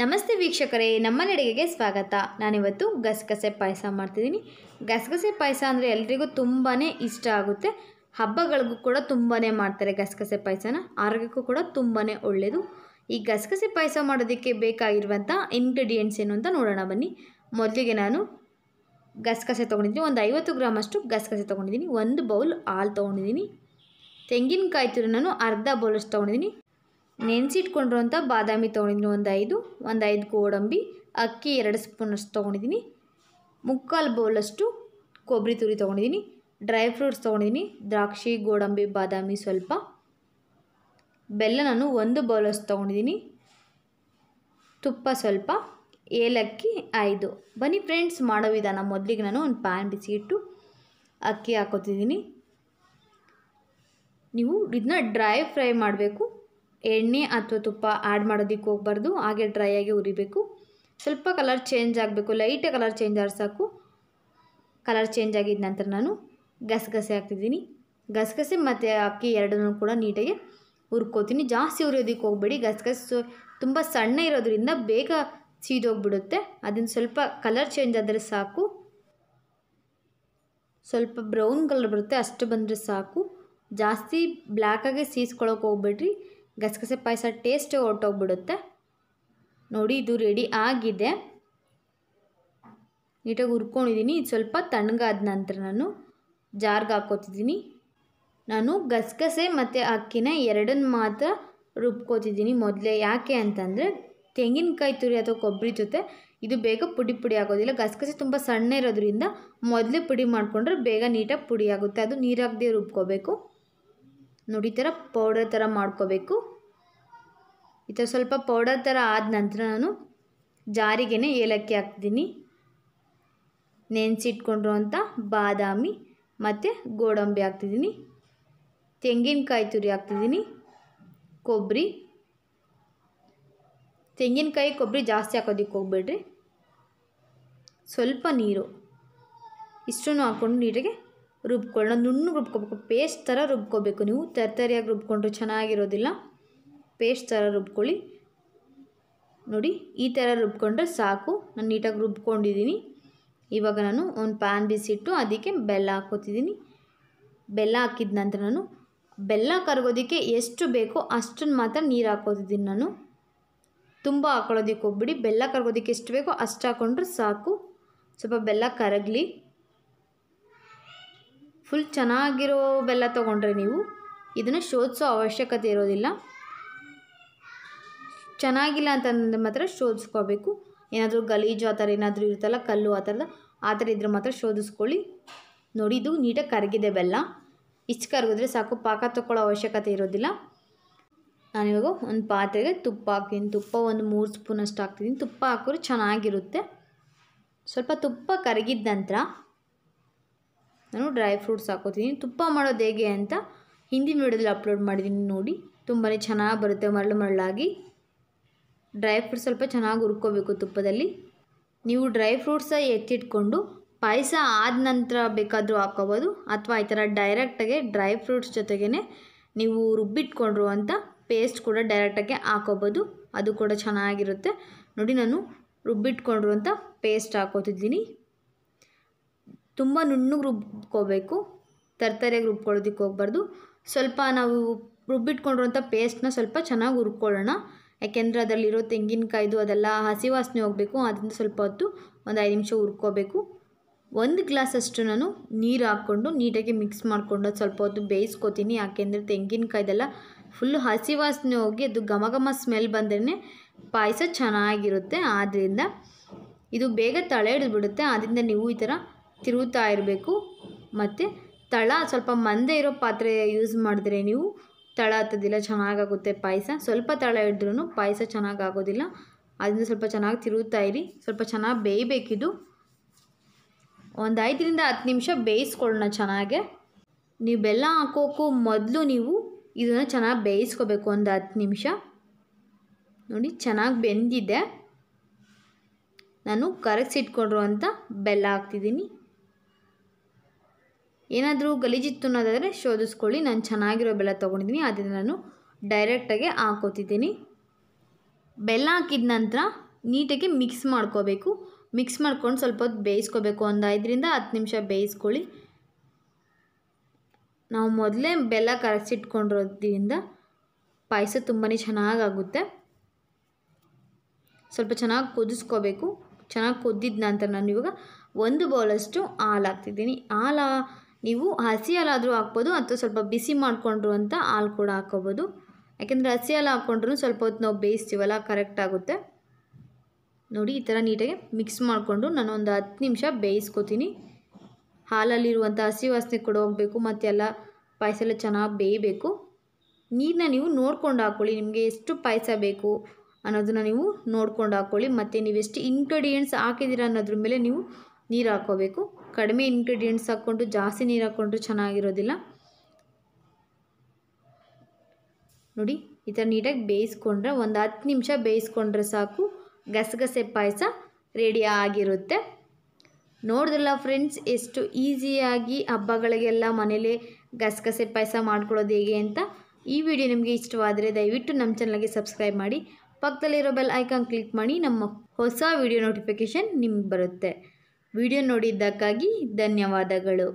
ನಮಸ್ತೆ ವೀಕ್ಷಕರೇ ನಮ್ಮ ನಡಿಗೆಗೆ ಸ್ವಾಗತ ನಾನಿವತ್ತು ಗಸಗಸೆ ಪಾಯಸ ಮಾಡ್ತಿದ್ದೀನಿ ಗಸಗಸೆ ಪಾಯಸ ಅಂದರೆ ಎಲ್ರಿಗೂ ತುಂಬಾ ಇಷ್ಟ ಆಗುತ್ತೆ ಹಬ್ಬಗಳಿಗೂ ಕೂಡ ತುಂಬಾ ಮಾಡ್ತಾರೆ ಗಸಗಸೆ ಪಾಯಸನ ಆರೋಗ್ಯಕ್ಕೂ ಕೂಡ ತುಂಬಾ ಒಳ್ಳೆಯದು ಈ ಗಸಗಸೆ ಪಾಯಸ ಮಾಡೋದಕ್ಕೆ ಬೇಕಾಗಿರುವಂಥ ಇಂಗ್ರೀಡಿಯೆಂಟ್ಸ್ ಏನು ಅಂತ ನೋಡೋಣ ಬನ್ನಿ ಮೊದಲಿಗೆ ನಾನು ಗಸಗಸೆ ತೊಗೊಂಡಿದ್ದೀನಿ ಒಂದು ಐವತ್ತು ಗ್ರಾಮಷ್ಟು ಗಸಗಸೆ ತೊಗೊಂಡಿದ್ದೀನಿ ಒಂದು ಬೌಲ್ ಹಾಲು ತೊಗೊಂಡಿದ್ದೀನಿ ತೆಂಗಿನಕಾಯಿ ತುರು ನಾನು ಅರ್ಧ ಬೌಲಷ್ಟು ತೊಗೊಂಡಿದ್ದೀನಿ ನೆನೆಸಿಟ್ಕೊಂಡಿರೋಂಥ ಬಾದಾಮಿ ತೊಗೊಂಡಿದ್ದೀನಿ ಒಂದು ಐದು ಒಂದು ಐದು ಗೋಡಂಬಿ ಅಕ್ಕಿ ಎರಡು ಸ್ಪೂನಷ್ಟು ತೊಗೊಂಡಿದ್ದೀನಿ ಮುಕ್ಕಾಲು ಬೌಲಷ್ಟು ಕೊಬ್ಬರಿ ತುರಿ ತೊಗೊಂಡಿದ್ದೀನಿ ಡ್ರೈ ಫ್ರೂಟ್ಸ್ ತೊಗೊಂಡಿದ್ದೀನಿ ದ್ರಾಕ್ಷಿ ಗೋಡಂಬಿ ಬಾದಾಮಿ ಸ್ವಲ್ಪ ಬೆಲ್ಲ ನಾನು ಒಂದು ಬೌಲಷ್ಟು ತೊಗೊಂಡಿದ್ದೀನಿ ತುಪ್ಪ ಸ್ವಲ್ಪ ಏಲಕ್ಕಿ ಐದು ಬನ್ನಿ ಫ್ರೆಂಡ್ಸ್ ಮಾಡೋ ವಿಧಾನ ಮೊದಲಿಗೆ ನಾನು ಒಂದು ಪ್ಯಾನ್ ಇಟ್ಟು ಅಕ್ಕಿ ಹಾಕೋತಿದ್ದೀನಿ ನೀವು ಇದನ್ನ ಡ್ರೈ ಫ್ರೈ ಮಾಡಬೇಕು ಎಣ್ಣೆ ಅಥವಾ ತುಪ್ಪ ಆ್ಯಡ್ ಮಾಡೋದಕ್ಕೆ ಹೋಗಬಾರ್ದು ಹಾಗೆ ಡ್ರೈ ಆಗಿ ಉರಿಬೇಕು ಸ್ವಲ್ಪ ಕಲರ್ ಚೇಂಜ್ ಆಗಬೇಕು ಲೈಟೇ ಕಲರ್ ಚೇಂಜ್ ಆದರೆ ಸಾಕು ಕಲರ್ ಚೇಂಜ್ ಆಗಿದ ನಂತರ ನಾನು ಗಸಗಸೆ ಹಾಕ್ತಿದ್ದೀನಿ ಗಸಗಸೆ ಮತ್ತು ಅಕ್ಕಿ ಎರಡನ್ನೂ ಕೂಡ ನೀಟಾಗಿ ಹುರ್ಕೋತೀನಿ ಜಾಸ್ತಿ ಉರಿಯೋದಕ್ಕೆ ಹೋಗಬೇಡಿ ಗಸಗಸೆ ತುಂಬ ಸಣ್ಣ ಇರೋದ್ರಿಂದ ಬೇಗ ಸೀದೋಗ್ಬಿಡುತ್ತೆ ಅದನ್ನು ಸ್ವಲ್ಪ ಕಲರ್ ಚೇಂಜ್ ಆದರೆ ಸಾಕು ಸ್ವಲ್ಪ ಬ್ರೌನ್ ಕಲರ್ ಬರುತ್ತೆ ಅಷ್ಟು ಬಂದರೆ ಸಾಕು ಜಾಸ್ತಿ ಬ್ಲ್ಯಾಕಾಗೆ ಸೀಸ್ಕೊಳ್ಳೋಕೆ ಹೋಗ್ಬೇಡ್ರಿ ಗಸಗಸೆ ಪಾಯಸ ಟೇಸ್ಟ್ ಹೊರಟೋಗ್ಬಿಡುತ್ತೆ ನೋಡಿ ಇದು ರೆಡಿ ಆಗಿದೆ ನೀಟಾಗಿ ಹುರ್ಕೊಂಡಿದ್ದೀನಿ ಇದು ಸ್ವಲ್ಪ ತಣ್ಣಗಾದ ನಂತರ ನಾನು ಜಾರ್ಗೆ ಹಾಕೋತಿದ್ದೀನಿ ನಾನು ಗಸಗಸೆ ಮತ್ತು ಅಕ್ಕಿನ ಎರಡನ್ನು ಮಾತ್ರ ರುಬ್ಕೋತಿದ್ದೀನಿ ಮೊದಲೇ ಯಾಕೆ ಅಂತಂದರೆ ತೆಂಗಿನಕಾಯಿ ತುರಿ ಅಥವಾ ಕೊಬ್ಬರಿ ಜೊತೆ ಇದು ಬೇಗ ಪುಡಿ ಪುಡಿ ಆಗೋದಿಲ್ಲ ಗಸಗಸೆ ತುಂಬ ಸಣ್ಣ ಇರೋದ್ರಿಂದ ಮೊದಲೇ ಪುಡಿ ಮಾಡಿಕೊಂಡ್ರೆ ಬೇಗ ನೀಟಾಗಿ ಪುಡಿ ಆಗುತ್ತೆ ಅದು ನೀರಾಗದೇ ರುಬ್ಕೋಬೇಕು ನೋಡಿ ಥರ ಪೌಡರ್ ಥರ ಮಾಡ್ಕೋಬೇಕು ಈ ಥರ ಸ್ವಲ್ಪ ಪೌಡರ್ ಥರ ಆದ ನಂತರ ನಾನು ಜಾರಿಗೆ ಏಲಕ್ಕಿ ಹಾಕ್ತೀನಿ ನೆನೆಸಿಟ್ಕೊಂಡಿರುವಂಥ ಬಾದಾಮಿ ಮತ್ತು ಗೋಡಂಬಿ ಹಾಕ್ತಿದ್ದೀನಿ ತೆಂಗಿನಕಾಯಿ ತುರಿ ಹಾಕ್ತಿದ್ದೀನಿ ಕೊಬ್ಬರಿ ತೆಂಗಿನಕಾಯಿ ಕೊಬ್ಬರಿ ಜಾಸ್ತಿ ಹಾಕೋದಕ್ಕೆ ಹೋಗ್ಬೇಡ್ರಿ ಸ್ವಲ್ಪ ನೀರು ಇಷ್ಟು ಹಾಕ್ಕೊಂಡು ನೀರಿಗೆ ರುಬ್ಕೊಳ್ಳೋ ನುಣ್ಣು ರುಬ್ಕೋಬೇಕು ಪೇಸ್ಟ್ ಥರ ರುಬ್ಕೋಬೇಕು ನೀವು ತರತರಿಯಾಗಿ ರುಬ್ಕೊಂಡ್ರೆ ಚೆನ್ನಾಗಿರೋದಿಲ್ಲ ಪೇಸ್ಟ್ ಥರ ರುಬ್ಕೊಳ್ಳಿ ನೋಡಿ ಈ ಥರ ರುಬ್ಕೊಂಡ್ರೆ ಸಾಕು ನಾನು ನೀಟಾಗಿ ರುಬ್ಕೊಂಡಿದ್ದೀನಿ ಇವಾಗ ನಾನು ಒಂದು ಪ್ಯಾನ್ ಬಿಸಿಟ್ಟು ಅದಕ್ಕೆ ಬೆಲ್ಲ ಹಾಕೋತಿದ್ದೀನಿ ಬೆಲ್ಲ ಹಾಕಿದ ನಂತರ ನಾನು ಬೆಲ್ಲ ಕರಗೋದಕ್ಕೆ ಎಷ್ಟು ಬೇಕೋ ಅಷ್ಟನ್ನು ಮಾತ್ರ ನೀರು ಹಾಕೋತಿದ್ದೀನಿ ನಾನು ತುಂಬ ಹಾಕೊಳ್ಳೋದಕ್ಕೆ ಹೋಗ್ಬಿಡಿ ಬೆಲ್ಲ ಕರಗೋದಕ್ಕೆ ಎಷ್ಟು ಬೇಕೋ ಅಷ್ಟು ಹಾಕ್ಕೊಂಡ್ರೆ ಸಾಕು ಸ್ವಲ್ಪ ಬೆಲ್ಲ ಕರಗಲಿ ಫುಲ್ ಚೆನ್ನಾಗಿರೋ ಬೆಲ್ಲ ತೊಗೊಂಡ್ರೆ ನೀವು ಇದನ್ನು ಶೋಧಿಸೋ ಅವಶ್ಯಕತೆ ಇರೋದಿಲ್ಲ ಚೆನ್ನಾಗಿಲ್ಲ ಅಂತಂದರೆ ಮಾತ್ರ ಶೋಧಿಸ್ಕೋಬೇಕು ಏನಾದರೂ ಗಲೀಜು ಆ ಥರ ಏನಾದರೂ ಇರುತ್ತಲ್ಲ ಕಲ್ಲು ಆ ಥರದ ಆ ಥರ ಇದ್ರೆ ಮಾತ್ರ ಶೋಧಿಸ್ಕೊಳ್ಳಿ ನೋಡಿ ಇದು ನೀಟಾಗಿ ಕರಗಿದೆ ಬೆಲ್ಲ ಇಷ್ಟು ಕರಗಿದ್ರೆ ಸಾಕು ಪಾಕ ತೊಗೊಳ್ಳೋ ಅವಶ್ಯಕತೆ ಇರೋದಿಲ್ಲ ನಾನಿವಾಗ ಒಂದು ಪಾತ್ರೆಗೆ ತುಪ್ಪ ಹಾಕ್ತೀನಿ ತುಪ್ಪ ಒಂದು ಮೂರು ಸ್ಪೂನಷ್ಟು ಹಾಕ್ತೀನಿ ತುಪ್ಪ ಹಾಕಿದ್ರೆ ಚೆನ್ನಾಗಿರುತ್ತೆ ಸ್ವಲ್ಪ ತುಪ್ಪ ಕರಗಿದ ನಂತರ ನಾನು ಡ್ರೈ ಫ್ರೂಟ್ಸ್ ಹಾಕೋತೀನಿ ತುಪ್ಪ ಮಾಡೋದು ಹೇಗೆ ಅಂತ ಹಿಂದಿನ ವಿಡಿಯೋದಲ್ಲಿ ಅಪ್ಲೋಡ್ ಮಾಡಿದ್ದೀನಿ ನೋಡಿ ತುಂಬಾ ಚೆನ್ನಾಗಿ ಬರುತ್ತೆ ಮರಳು ಮರಳಾಗಿ ಡ್ರೈ ಫ್ರೂಟ್ಸ್ ಸ್ವಲ್ಪ ಚೆನ್ನಾಗಿ ಹುರ್ಕೋಬೇಕು ತುಪ್ಪದಲ್ಲಿ ನೀವು ಡ್ರೈ ಫ್ರೂಟ್ಸ ಎತ್ತಿಟ್ಕೊಂಡು ಪಾಯಸ ಆದ ನಂತರ ಬೇಕಾದರೂ ಹಾಕೋಬೋದು ಅಥವಾ ಈ ಥರ ಡೈರೆಕ್ಟಾಗೆ ಡ್ರೈ ಫ್ರೂಟ್ಸ್ ಜೊತೆಗೇ ನೀವು ರುಬ್ಬಿಟ್ಕೊಂಡ್ರು ಅಂತ ಪೇಸ್ಟ್ ಕೂಡ ಡೈರೆಕ್ಟಾಗೆ ಹಾಕೋಬೋದು ಅದು ಕೂಡ ಚೆನ್ನಾಗಿರುತ್ತೆ ನೋಡಿ ನಾನು ರುಬ್ಬಿಟ್ಕೊಂಡ್ರು ಅಂತ ಪೇಸ್ಟ್ ಹಾಕೋತಿದ್ದೀನಿ ತುಂಬ ನುಣ್ಣಗೆ ರುಬ್ಕೋಬೇಕು ತರ್ತರಿಯಾಗಿ ರುಬ್ಕೊಳ್ಳೋದಕ್ಕೆ ಹೋಗ್ಬಾರ್ದು ಸ್ವಲ್ಪ ನಾವು ರುಬ್ಬಿಟ್ಕೊಂಡಿರೋಂಥ ಪೇಸ್ಟ್ನ ಸ್ವಲ್ಪ ಚೆನ್ನಾಗಿ ಹುರ್ಕೊಳ್ಳೋಣ ಯಾಕೆಂದರೆ ಅದರಲ್ಲಿರೋ ತೆಂಗಿನಕಾಯ್ದು ಅದೆಲ್ಲ ಹಸಿ ವಾಸನೆ ಹೋಗಬೇಕು ಅದರಿಂದ ಸ್ವಲ್ಪ ಹೊತ್ತು ಒಂದು ಐದು ನಿಮಿಷ ಹುರ್ಕೋಬೇಕು ಒಂದು ಗ್ಲಾಸಷ್ಟು ನಾನು ನೀರು ಹಾಕ್ಕೊಂಡು ನೀಟಾಗಿ ಮಿಕ್ಸ್ ಮಾಡ್ಕೊಂಡು ಅದು ಸ್ವಲ್ಪ ಹೊತ್ತು ಬೇಯಿಸ್ಕೊತೀನಿ ಯಾಕೆಂದರೆ ತೆಂಗಿನಕಾಯ್ದೆಲ್ಲ ಫುಲ್ಲು ಹಸಿ ವಾಸನೆ ಹೋಗಿ ಅದು ಘಮ ಘಮ ಸ್ಮೆಲ್ ಬಂದ್ರೇ ಪಾಯಸ ಚೆನ್ನಾಗಿರುತ್ತೆ ಆದ್ದರಿಂದ ಇದು ಬೇಗ ತಳೆ ಹಿಡಿದ್ಬಿಡುತ್ತೆ ಆದ್ದರಿಂದ ನೀವು ಈ ಥರ ತಿರುಗುತ್ತಾ ಇರಬೇಕು ಮತ್ತು ತಳ ಸ್ವಲ್ಪ ಮಂದೆ ಇರೋ ಪಾತ್ರೆ ಯೂಸ್ ಮಾಡಿದ್ರೆ ನೀವು ತಳ ಹತ್ತೋದಿಲ್ಲ ಚೆನ್ನಾಗಾಗುತ್ತೆ ಪಾಯಸ ಸ್ವಲ್ಪ ತಳ ಹಿಡಿದ್ರೂ ಪಾಯಸ ಚೆನ್ನಾಗಾಗೋದಿಲ್ಲ ಅದನ್ನು ಸ್ವಲ್ಪ ಚೆನ್ನಾಗಿ ತಿರುಗುತ್ತಾ ಇರಿ ಸ್ವಲ್ಪ ಚೆನ್ನಾಗಿ ಬೇಯಬೇಕಿದು ಒಂದು ಐದರಿಂದ ಹತ್ತು ನಿಮಿಷ ಬೇಯಿಸ್ಕೊಳ್ಳೋಣ ಚೆನ್ನಾಗೆ ನೀವು ಬೆಲ್ಲ ಹಾಕೋಕ್ಕೂ ಮೊದಲು ನೀವು ಇದನ್ನು ಚೆನ್ನಾಗಿ ಬೇಯಿಸ್ಕೋಬೇಕು ಒಂದು ಹತ್ತು ನಿಮಿಷ ನೋಡಿ ಚೆನ್ನಾಗಿ ಬೆಂದಿದೆ ನಾನು ಕರಗಿಸಿಟ್ಕೊಂಡ್ರು ಅಂತ ಬೆಲ್ಲ ಹಾಕ್ತಿದ್ದೀನಿ ಏನಾದರೂ ಗಲೀಜಿತ್ತು ಅನ್ನೋದಾದರೆ ಶೋಧಿಸ್ಕೊಳ್ಳಿ ನಾನು ಚೆನ್ನಾಗಿರೋ ಬೆಲ್ಲ ತೊಗೊಂಡಿದ್ದೀನಿ ಅದನ್ನು ನಾನು ಡೈರೆಕ್ಟಾಗಿ ಹಾಕೋತಿದ್ದೀನಿ ಬೆಲ್ಲ ಹಾಕಿದ ನಂತರ ನೀಟಾಗಿ ಮಿಕ್ಸ್ ಮಾಡ್ಕೋಬೇಕು ಮಿಕ್ಸ್ ಮಾಡ್ಕೊಂಡು ಸ್ವಲ್ಪ ಹೊತ್ತು ಬೇಯಿಸ್ಕೋಬೇಕು ಒಂದು ಐದರಿಂದ ಹತ್ತು ನಿಮಿಷ ಬೇಯಿಸ್ಕೊಳ್ಳಿ ನಾವು ಮೊದಲೇ ಬೆಲ್ಲ ಕರಸಿಟ್ಕೊಂಡಿರೋದ್ರಿಂದ ಪಾಯಸ ತುಂಬಾ ಚೆನ್ನಾಗಾಗುತ್ತೆ ಸ್ವಲ್ಪ ಚೆನ್ನಾಗಿ ಕುದಿಸ್ಕೋಬೇಕು ಚೆನ್ನಾಗಿ ಕುದ್ದಿದ ನಂತರ ನಾನು ಇವಾಗ ಒಂದು ಬೌಲಷ್ಟು ಹಾಲು ಹಾಕ್ತಿದ್ದೀನಿ ಹಾಲು ನೀವು ಹಸಿ ಹಾಲಾದರೂ ಹಾಕ್ಬೋದು ಅಥವಾ ಸ್ವಲ್ಪ ಬಿಸಿ ಮಾಡಿಕೊಂಡ್ರು ಅಂತ ಹಾಲು ಕೂಡ ಹಾಕ್ಕೋಬೋದು ಯಾಕೆಂದರೆ ಹಸಿ ಹಾಲು ಹಾಕ್ಕೊಂಡ್ರೂ ಸ್ವಲ್ಪ ಹೊತ್ತು ನಾವು ಬೇಯಿಸ್ತೀವಲ್ಲ ಕರೆಕ್ಟ್ ಆಗುತ್ತೆ ನೋಡಿ ಈ ಥರ ನೀಟಾಗಿ ಮಿಕ್ಸ್ ಮಾಡಿಕೊಂಡು ನಾನು ಒಂದು ಹತ್ತು ನಿಮಿಷ ಬೇಯಿಸ್ಕೊತೀನಿ ಹಾಲಲ್ಲಿರುವಂಥ ಹಸಿ ವಾಸನೆ ಕೂಡ ಹೋಗಬೇಕು ಮತ್ತು ಎಲ್ಲ ಪಾಯಸ ಎಲ್ಲ ಚೆನ್ನಾಗಿ ಬೇಯಬೇಕು ನೀರನ್ನ ನೀವು ನೋಡ್ಕೊಂಡು ಹಾಕ್ಕೊಳ್ಳಿ ನಿಮಗೆ ಎಷ್ಟು ಪಾಯಸ ಬೇಕು ಅನ್ನೋದನ್ನ ನೀವು ನೋಡ್ಕೊಂಡು ಹಾಕ್ಕೊಳ್ಳಿ ಮತ್ತು ನೀವೆಷ್ಟು ಇನ್ಗ್ರೀಡಿಯೆಂಟ್ಸ್ ಹಾಕಿದ್ದೀರಾ ಅನ್ನೋದ್ರ ಮೇಲೆ ನೀವು ನೀರು ಹಾಕೋಬೇಕು ಕಡಿಮೆ ಇಂಗ್ರೀಡಿಯೆಂಟ್ಸ್ ಹಾಕ್ಕೊಂಡು ಜಾಸ್ತಿ ನೀರು ಹಾಕ್ಕೊಂಡ್ರೂ ಚೆನ್ನಾಗಿರೋದಿಲ್ಲ ನೋಡಿ ಈ ಥರ ನೀಟಾಗಿ ಬೇಯಿಸ್ಕೊಂಡ್ರೆ ಒಂದು ಹತ್ತು ನಿಮಿಷ ಬೇಯಿಸ್ಕೊಂಡ್ರೆ ಸಾಕು ಗಸಗಸೆ ಪಾಯಸ ರೆಡಿ ಆಗಿರುತ್ತೆ ನೋಡಿದ್ರಲ್ಲ ಫ್ರೆಂಡ್ಸ್ ಎಷ್ಟು ಈಸಿಯಾಗಿ ಹಬ್ಬಗಳಿಗೆಲ್ಲ ಮನೇಲೇ ಗಸಗಸೆ ಪಾಯಸ ಮಾಡ್ಕೊಳ್ಳೋದು ಹೇಗೆ ಅಂತ ಈ ವಿಡಿಯೋ ನಿಮಗೆ ಇಷ್ಟವಾದರೆ ದಯವಿಟ್ಟು ನಮ್ಮ ಚಾನಲ್ಗೆ ಸಬ್ಸ್ಕ್ರೈಬ್ ಮಾಡಿ ಪಕ್ಕದಲ್ಲಿರೋ ಬೆಲ್ ಐಕಾನ್ ಕ್ಲಿಕ್ ಮಾಡಿ ನಮ್ಮ ಹೊಸ ವಿಡಿಯೋ ನೋಟಿಫಿಕೇಷನ್ ನಿಮ್ಗೆ ಬರುತ್ತೆ ವಿಡಿಯೋ ನೋಡಿದ್ದಕ್ಕಾಗಿ ಧನ್ಯವಾದಗಳು